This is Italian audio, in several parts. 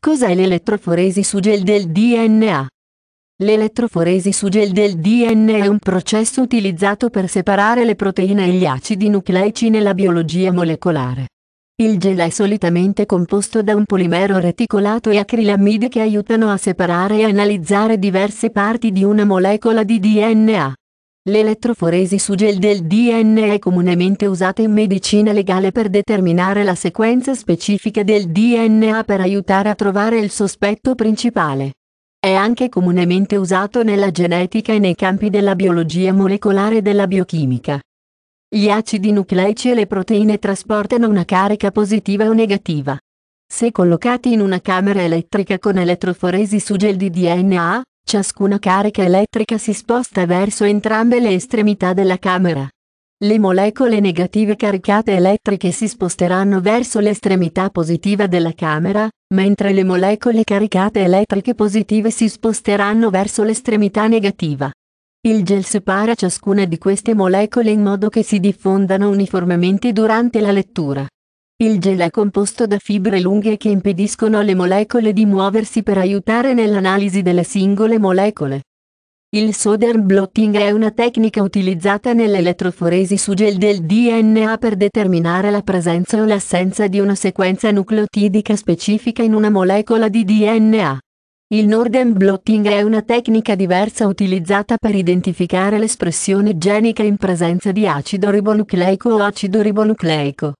Cos'è l'elettroforesi su gel del DNA? L'elettroforesi su gel del DNA è un processo utilizzato per separare le proteine e gli acidi nucleici nella biologia molecolare. Il gel è solitamente composto da un polimero reticolato e acrilamide che aiutano a separare e analizzare diverse parti di una molecola di DNA. L'elettroforesi su gel del DNA è comunemente usata in medicina legale per determinare la sequenza specifica del DNA per aiutare a trovare il sospetto principale. È anche comunemente usato nella genetica e nei campi della biologia molecolare e della biochimica. Gli acidi nucleici e le proteine trasportano una carica positiva o negativa. Se collocati in una camera elettrica con elettroforesi su gel di DNA, Ciascuna carica elettrica si sposta verso entrambe le estremità della camera. Le molecole negative caricate elettriche si sposteranno verso l'estremità positiva della camera, mentre le molecole caricate elettriche positive si sposteranno verso l'estremità negativa. Il gel separa ciascuna di queste molecole in modo che si diffondano uniformemente durante la lettura. Il gel è composto da fibre lunghe che impediscono alle molecole di muoversi per aiutare nell'analisi delle singole molecole. Il Southern blotting è una tecnica utilizzata nell'elettroforesi su gel del DNA per determinare la presenza o l'assenza di una sequenza nucleotidica specifica in una molecola di DNA. Il Northern blotting è una tecnica diversa utilizzata per identificare l'espressione genica in presenza di acido ribonucleico o acido ribonucleico.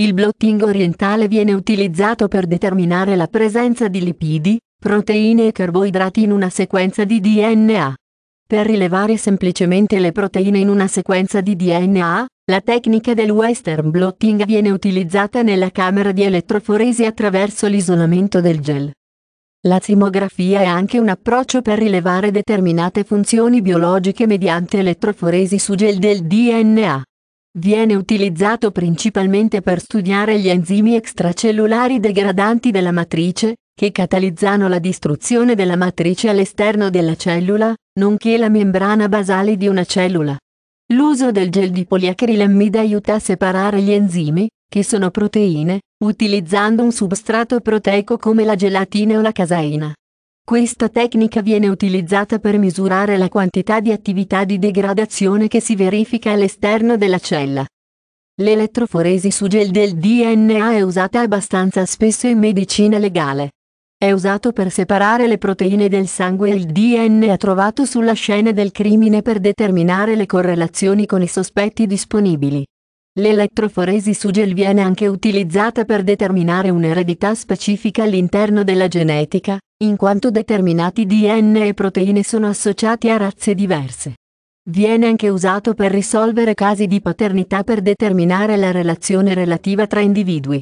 Il blotting orientale viene utilizzato per determinare la presenza di lipidi, proteine e carboidrati in una sequenza di DNA. Per rilevare semplicemente le proteine in una sequenza di DNA, la tecnica del western blotting viene utilizzata nella camera di elettroforesi attraverso l'isolamento del gel. La simografia è anche un approccio per rilevare determinate funzioni biologiche mediante elettroforesi su gel del DNA. Viene utilizzato principalmente per studiare gli enzimi extracellulari degradanti della matrice, che catalizzano la distruzione della matrice all'esterno della cellula, nonché la membrana basale di una cellula. L'uso del gel di poliacrilammide aiuta a separare gli enzimi, che sono proteine, utilizzando un substrato proteico come la gelatina o la caseina. Questa tecnica viene utilizzata per misurare la quantità di attività di degradazione che si verifica all'esterno della cella. L'elettroforesi su gel del DNA è usata abbastanza spesso in medicina legale. È usato per separare le proteine del sangue e il DNA trovato sulla scena del crimine per determinare le correlazioni con i sospetti disponibili. L'elettroforesi su gel viene anche utilizzata per determinare un'eredità specifica all'interno della genetica, in quanto determinati DNA e proteine sono associati a razze diverse. Viene anche usato per risolvere casi di paternità per determinare la relazione relativa tra individui.